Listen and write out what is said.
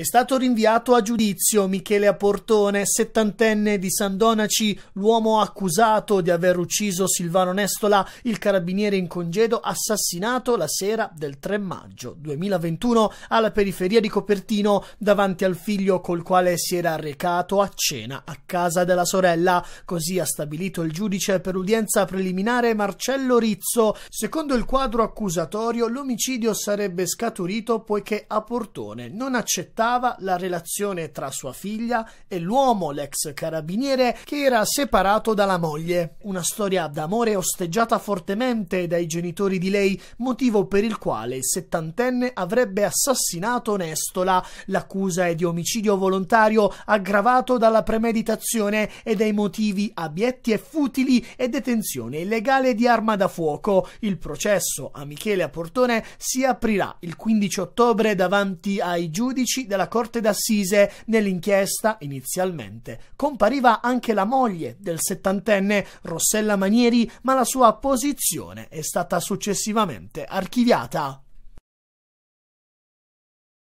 È stato rinviato a giudizio Michele Aportone, settantenne di San Donaci, l'uomo accusato di aver ucciso Silvano Nestola, il carabiniere in congedo assassinato la sera del 3 maggio 2021 alla periferia di Copertino davanti al figlio col quale si era recato a cena a casa della sorella. Così ha stabilito il giudice per udienza preliminare Marcello Rizzo. Secondo il quadro accusatorio l'omicidio sarebbe scaturito poiché Aportone non accettava riguardava la relazione tra sua figlia e l'uomo, l'ex carabiniere, che era separato dalla moglie. Una storia d'amore osteggiata fortemente dai genitori di lei, motivo per il quale il settantenne avrebbe assassinato Nestola. L'accusa è di omicidio volontario aggravato dalla premeditazione e dai motivi abietti e futili e detenzione illegale di arma da fuoco. Il processo a Michele Aportone si aprirà il 15 ottobre davanti ai giudici della della corte d'assise nell'inchiesta inizialmente. Compariva anche la moglie del settantenne Rossella Manieri, ma la sua posizione è stata successivamente archiviata.